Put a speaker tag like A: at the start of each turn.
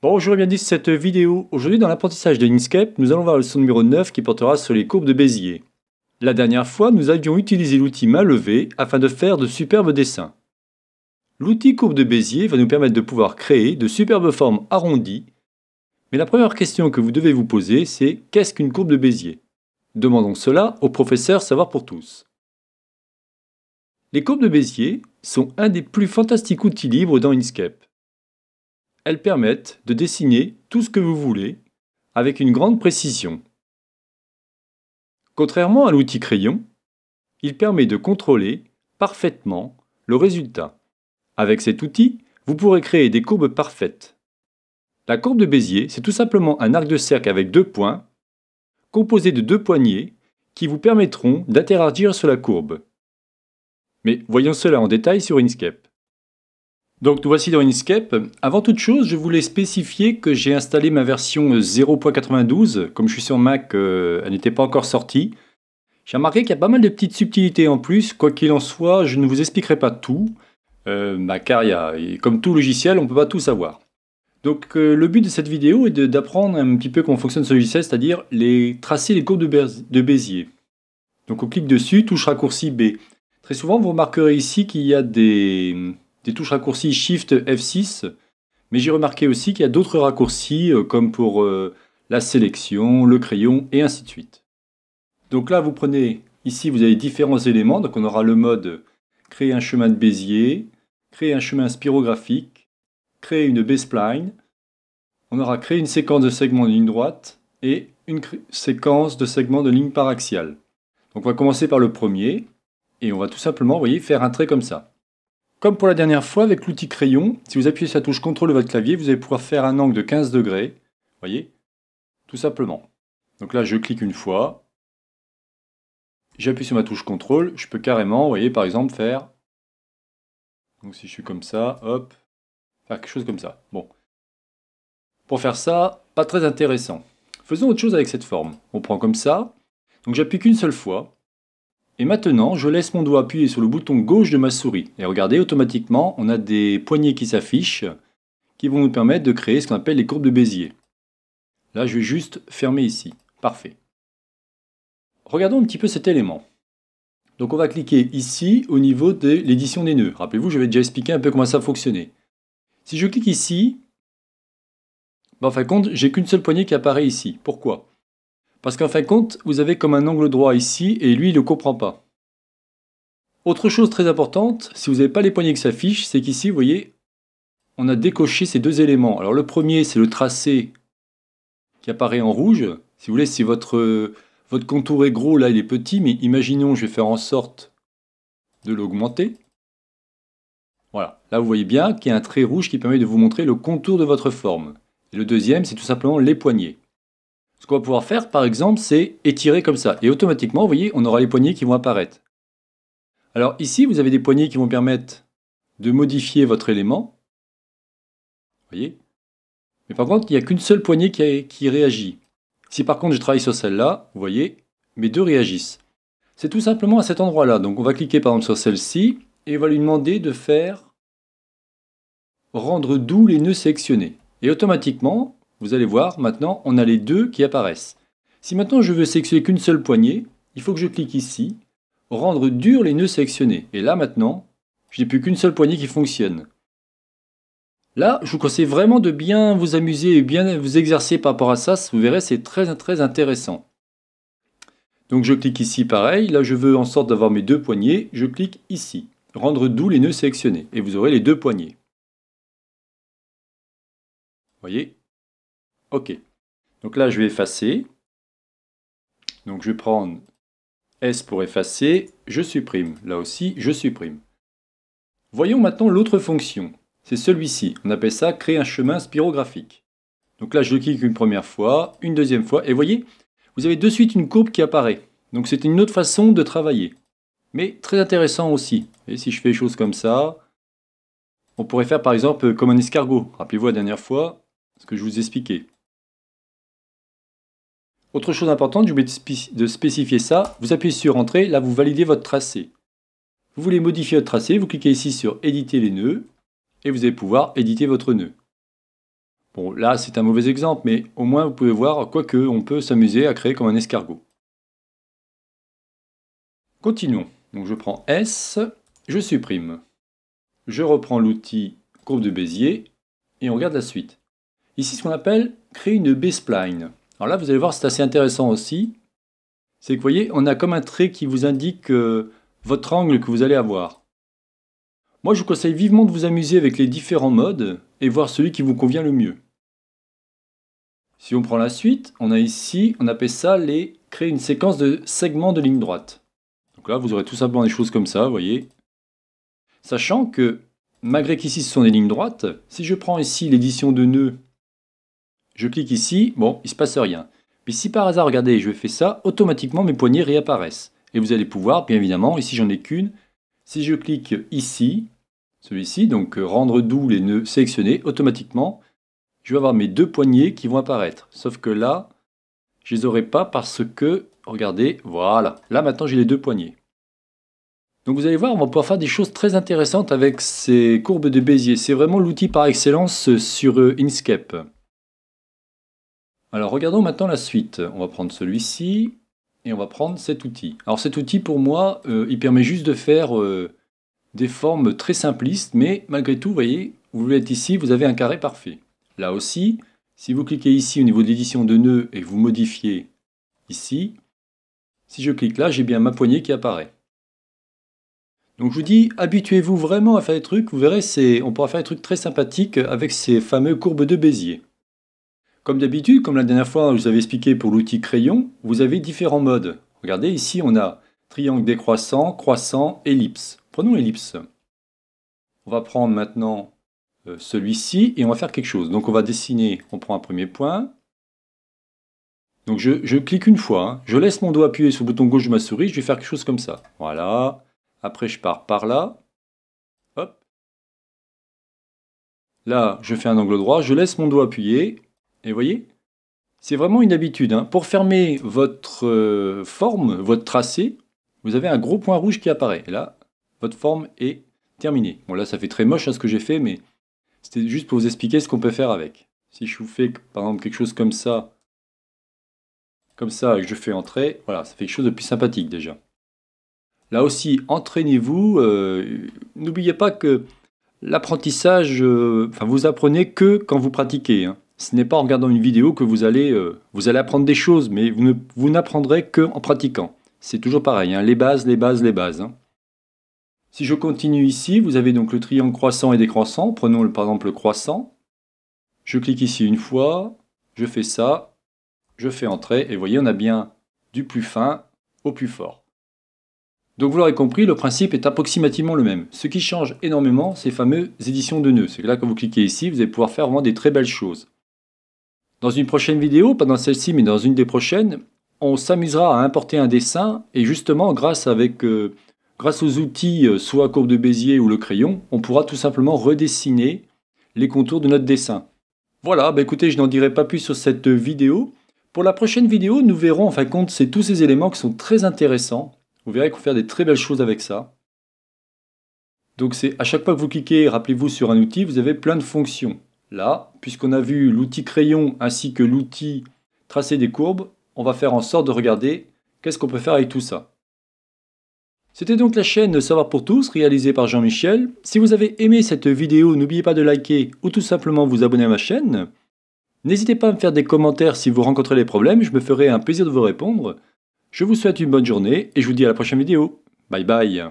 A: Bonjour et bienvenue sur cette vidéo. Aujourd'hui dans l'apprentissage de Inkscape, nous allons voir le son numéro 9 qui portera sur les courbes de Bézier. La dernière fois, nous avions utilisé l'outil main levée afin de faire de superbes dessins. L'outil courbe de Bézier va nous permettre de pouvoir créer de superbes formes arrondies. Mais la première question que vous devez vous poser, c'est qu'est-ce qu'une courbe de Bézier Demandons cela au professeur Savoir pour tous. Les courbes de Bézier sont un des plus fantastiques outils libres dans Inkscape elles permettent de dessiner tout ce que vous voulez avec une grande précision. Contrairement à l'outil crayon, il permet de contrôler parfaitement le résultat. Avec cet outil, vous pourrez créer des courbes parfaites. La courbe de Bézier, c'est tout simplement un arc de cercle avec deux points, composé de deux poignées, qui vous permettront d'interagir sur la courbe. Mais voyons cela en détail sur Inkscape. Donc nous voici dans Inkscape. Avant toute chose, je voulais spécifier que j'ai installé ma version 0.92. Comme je suis sur Mac, euh, elle n'était pas encore sortie. J'ai remarqué qu'il y a pas mal de petites subtilités en plus. Quoi qu'il en soit, je ne vous expliquerai pas tout, euh, car y a, comme tout logiciel, on ne peut pas tout savoir. Donc euh, le but de cette vidéo est d'apprendre un petit peu comment fonctionne ce logiciel, c'est-à-dire les, tracer les courbes de, de Bézier. Donc on clique dessus, touche raccourci B. Très souvent, vous remarquerez ici qu'il y a des touches raccourcis Shift F6, mais j'ai remarqué aussi qu'il y a d'autres raccourcis euh, comme pour euh, la sélection, le crayon et ainsi de suite. Donc là, vous prenez, ici vous avez différents éléments, donc on aura le mode créer un chemin de Bézier, créer un chemin spirographique, créer une baseline, on aura créé une séquence de segments de ligne droite et une séquence de segments de ligne paraxiale. Donc on va commencer par le premier et on va tout simplement, vous voyez, faire un trait comme ça. Comme pour la dernière fois avec l'outil crayon, si vous appuyez sur la touche CTRL de votre clavier, vous allez pouvoir faire un angle de 15 degrés, voyez, tout simplement. Donc là, je clique une fois, j'appuie sur ma touche CTRL, je peux carrément, vous voyez, par exemple, faire... Donc si je suis comme ça, hop, faire quelque chose comme ça. Bon. Pour faire ça, pas très intéressant. Faisons autre chose avec cette forme. On prend comme ça, donc j'appuie qu'une seule fois, et maintenant, je laisse mon doigt appuyer sur le bouton gauche de ma souris. Et regardez, automatiquement, on a des poignées qui s'affichent qui vont nous permettre de créer ce qu'on appelle les courbes de Bézier. Là, je vais juste fermer ici. Parfait. Regardons un petit peu cet élément. Donc on va cliquer ici au niveau de l'édition des nœuds. Rappelez-vous, je vais déjà expliquer un peu comment ça fonctionnait. Si je clique ici, ben, en fin de compte, j'ai qu'une seule poignée qui apparaît ici. Pourquoi parce qu'en fin de compte, vous avez comme un angle droit ici et lui, il ne comprend pas. Autre chose très importante, si vous n'avez pas les poignées qui s'affichent, c'est qu'ici, vous voyez, on a décoché ces deux éléments. Alors le premier, c'est le tracé qui apparaît en rouge. Si vous voulez, si votre, votre contour est gros, là, il est petit, mais imaginons, je vais faire en sorte de l'augmenter. Voilà, là vous voyez bien qu'il y a un trait rouge qui permet de vous montrer le contour de votre forme. Et le deuxième, c'est tout simplement les poignées. Ce qu'on va pouvoir faire, par exemple, c'est étirer comme ça. Et automatiquement, vous voyez, on aura les poignées qui vont apparaître. Alors ici, vous avez des poignées qui vont permettre de modifier votre élément. Vous voyez Mais par contre, il n'y a qu'une seule poignée qui, réagit. Si par contre je travaille sur celle-là, vous voyez, mes deux réagissent. C'est tout simplement à cet endroit-là. Donc on va cliquer par exemple sur celle-ci et on va lui demander de faire rendre doux les nœuds sélectionnés. Et automatiquement, vous allez voir, maintenant, on a les deux qui apparaissent. Si maintenant je veux sélectionner qu'une seule poignée, il faut que je clique ici, rendre dur les nœuds sélectionnés. Et là maintenant, je n'ai plus qu'une seule poignée qui fonctionne. Là, je vous conseille vraiment de bien vous amuser et bien vous exercer par rapport à ça. Vous verrez, c'est très très intéressant. Donc je clique ici pareil. Là, je veux en sorte d'avoir mes deux poignées. Je clique ici. Rendre doux les nœuds sélectionnés. Et vous aurez les deux poignées. Vous voyez OK. Donc là, je vais effacer. Donc je vais prendre S pour effacer, je supprime. Là aussi, je supprime. Voyons maintenant l'autre fonction. C'est celui-ci. On appelle ça créer un chemin spirographique. Donc là, je clique une première fois, une deuxième fois, et voyez, vous avez de suite une courbe qui apparaît. Donc c'est une autre façon de travailler. Mais très intéressant aussi. Et si je fais des choses comme ça, on pourrait faire par exemple comme un escargot. Rappelez-vous la dernière fois ce que je vous ai expliqué. Autre chose importante, j'ai oublié de spécifier ça, vous appuyez sur Entrée, là vous validez votre tracé. Vous voulez modifier votre tracé, vous cliquez ici sur Éditer les nœuds, et vous allez pouvoir éditer votre nœud. Bon, là c'est un mauvais exemple, mais au moins vous pouvez voir, que. on peut s'amuser à créer comme un escargot. Continuons. Donc je prends S, je supprime. Je reprends l'outil courbe de Bézier, et on regarde la suite. Ici ce qu'on appelle créer une B-Spline. Alors là, vous allez voir, c'est assez intéressant aussi. C'est que vous voyez, on a comme un trait qui vous indique euh, votre angle que vous allez avoir. Moi, je vous conseille vivement de vous amuser avec les différents modes et voir celui qui vous convient le mieux. Si on prend la suite, on a ici, on appelle ça les créer une séquence de segments de ligne droite. Donc là, vous aurez tout simplement des choses comme ça, vous voyez. Sachant que, malgré qu'ici ce sont des lignes droites, si je prends ici l'édition de nœuds je clique ici, bon, il ne se passe rien. Mais si par hasard, regardez, je fais ça, automatiquement mes poignées réapparaissent. Et vous allez pouvoir, bien évidemment, ici j'en ai qu'une, si je clique ici, celui-ci, donc euh, rendre doux les nœuds sélectionnés, automatiquement, je vais avoir mes deux poignées qui vont apparaître. Sauf que là, je les aurai pas parce que, regardez, voilà, là maintenant j'ai les deux poignées. Donc vous allez voir, on va pouvoir faire des choses très intéressantes avec ces courbes de Bézier. C'est vraiment l'outil par excellence sur euh, Inkscape. Alors regardons maintenant la suite. On va prendre celui-ci et on va prendre cet outil. Alors cet outil pour moi, euh, il permet juste de faire euh, des formes très simplistes, mais malgré tout, vous voyez, vous êtes ici, vous avez un carré parfait. Là aussi, si vous cliquez ici au niveau de l'édition de nœuds et que vous modifiez ici, si je clique là, j'ai bien ma poignée qui apparaît. Donc je vous dis, habituez-vous vraiment à faire des trucs, vous verrez, on pourra faire des trucs très sympathiques avec ces fameux courbes de Bézier. Comme d'habitude, comme la dernière fois, je vous avais expliqué pour l'outil crayon, vous avez différents modes. Regardez, ici on a triangle décroissant, croissant, ellipse. Prenons ellipse. On va prendre maintenant euh, celui-ci et on va faire quelque chose. Donc on va dessiner, on prend un premier point. Donc je, clique une fois, hein. je laisse mon doigt appuyer sur le bouton gauche de ma souris, je vais faire quelque chose comme ça. Voilà, après je pars par là. Hop. Là, je fais un angle droit, je laisse mon doigt appuyer, et vous voyez C'est vraiment une habitude. Hein. Pour fermer votre euh, forme, votre tracé, vous avez un gros point rouge qui apparaît. Et là, votre forme est terminée. Bon là, ça fait très moche hein, ce que j'ai fait, mais c'était juste pour vous expliquer ce qu'on peut faire avec. Si je vous fais par exemple quelque chose comme ça, comme ça, et que je fais entrer, voilà, ça fait quelque chose de plus sympathique déjà. Là aussi, entraînez-vous. Euh, n'oubliez pas que l'apprentissage, euh, enfin, vous apprenez que quand vous pratiquez. Hein. Ce n'est pas en regardant une vidéo que vous allez, euh, apprendre des choses, mais vous n'apprendrez qu'en pratiquant. C'est toujours pareil, hein. les bases, les bases, les bases. Hein. Si je continue ici, vous avez donc le triangle croissant et décroissant. Prenons par exemple le croissant. Je clique ici une fois, je fais ça, je fais entrer, et vous voyez, on a bien du plus fin au plus fort. Donc vous l'aurez compris, le principe est approximativement le même. Ce qui change énormément, c'est les fameuses éditions de nœuds. C'est là que vous cliquez ici, vous allez pouvoir faire vraiment des très belles choses. Dans une prochaine vidéo, pas dans celle-ci mais dans une des prochaines, on s'amusera à importer un dessin et justement grâce, avec, euh, grâce aux outils euh, soit courbe de Bézier ou le crayon, on pourra tout simplement redessiner les contours de notre dessin. Voilà, bah écoutez, je n'en dirai pas plus sur cette vidéo. Pour la prochaine vidéo, nous verrons en fin de compte c'est tous ces éléments qui sont très intéressants. Vous verrez qu'on peut faire des très belles choses avec ça. Donc c'est à chaque fois que vous cliquez, rappelez-vous sur un outil, vous avez plein de fonctions. Là, puisqu'on a vu l'outil crayon ainsi que l'outil tracer des courbes, on va faire en sorte de regarder qu'est-ce qu'on peut faire avec tout ça. C'était donc la chaîne Savoir pour tous réalisée par Jean-Michel. Si vous avez aimé cette vidéo, n'oubliez pas de liker ou tout simplement vous abonner à ma chaîne. N'hésitez pas à me faire des commentaires si vous rencontrez des problèmes, je me ferai un plaisir de vous répondre. Je vous souhaite une bonne journée et je vous dis à la prochaine vidéo. Bye bye